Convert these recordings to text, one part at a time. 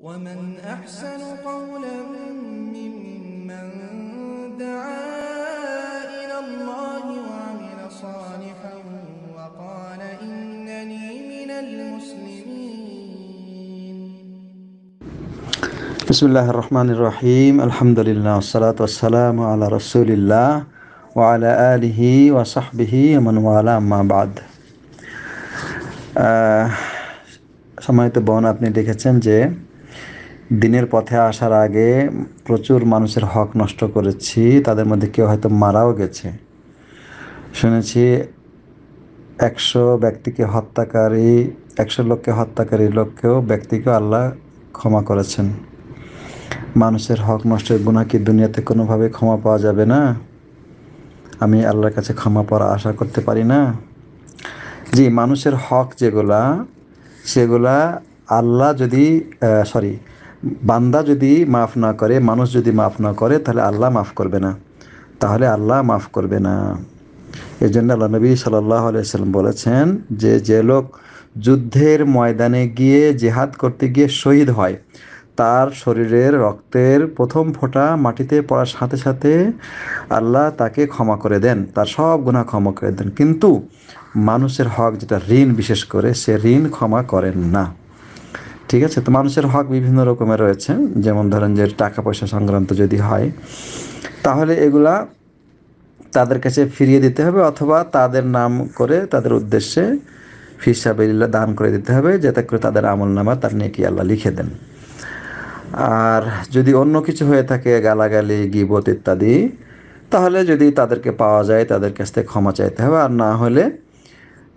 ومن أحسن قولا ممن دعا إلى الله وعمل صالحا وقال إنني من المسلمين بسم الله الرحمن الرحيم الحمد لله والصلاة والسلام على رسول الله وعلى آله وصحبه ومن والاه ما بعد آه، সম্মানিত বোন আপনি দেখেছেন যে দিনের পথে আসার আগে প্রচুর মানুষের হক নষ্ট করেছি তাদের মধ্যে কেউ হয়তো মারাও গেছে শুনেছি একশো ব্যক্তিকে হত্যাকারী একশো লোককে হত্যাকারী লোককেও ব্যক্তিকে আল্লাহ ক্ষমা করেছেন মানুষের হক নষ্টের গুণা কি দুনিয়াতে কোনোভাবে ক্ষমা পাওয়া যাবে না আমি আল্লাহর কাছে ক্ষমা পাওয়ার আশা করতে পারি না জি মানুষের হক যেগুলা সেগুলা আল্লাহ যদি সরি বান্দা যদি মাফ না করে মানুষ যদি মাফ না করে তাহলে আল্লাহ মাফ করবে না তাহলে আল্লাহ মাফ করবে না এই জন্য আল্লাহ নবী সাল্লাহ আলিয়াল্লাম বলেছেন যে যে লোক যুদ্ধের ময়দানে গিয়ে জেহাদ করতে গিয়ে শহীদ হয় তার শরীরের রক্তের প্রথম ফোঁটা মাটিতে পড়ার সাথে সাথে আল্লাহ তাকে ক্ষমা করে দেন তার সব গুণা ক্ষমা করে দেন কিন্তু মানুষের হক যেটা ঋণ বিশেষ করে সে ঋণ ক্ষমা করেন না ঠিক আছে তো মানুষের হক বিভিন্ন রকমের রয়েছে যেমন ধরেন যে টাকা পয়সা সংক্রান্ত যদি হয় তাহলে এগুলা তাদের কাছে ফিরিয়ে দিতে হবে অথবা তাদের নাম করে তাদের উদ্দেশ্যে ফিসাবিল্লা দান করে দিতে হবে যাতে করে তাদের আমল নামা তার নেকি আল্লাহ লিখে দেন আর যদি অন্য কিছু হয়ে থাকে গালাগালি গিবত ইত্যাদি তাহলে যদি তাদেরকে পাওয়া যায় তাদের কাছ থেকে ক্ষমা চাইতে হবে আর না হলে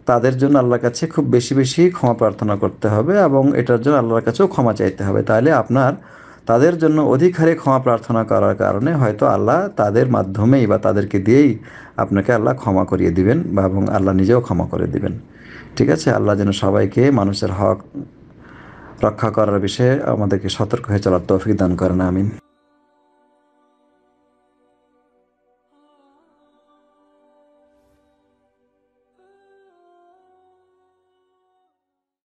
তাদের জন্য আল্লাহর কাছে খুব বেশি বেশি ক্ষমা প্রার্থনা করতে হবে এবং এটার জন্য আল্লাহর কাছেও ক্ষমা চাইতে হবে তাহলে আপনার তাদের জন্য অধিক হারে ক্ষমা প্রার্থনা করার কারণে হয়তো আল্লাহ তাদের মাধ্যমেই বা তাদেরকে দিয়েই আপনাকে আল্লাহ ক্ষমা করিয়ে দিবেন বা এবং আল্লাহ নিজেও ক্ষমা করে দিবেন ঠিক আছে আল্লাহ যেন সবাইকে মানুষের হক রক্ষা করার বিষয়ে আমাদেরকে সতর্ক হয়ে চলার তৌফিক দান করেন আমিন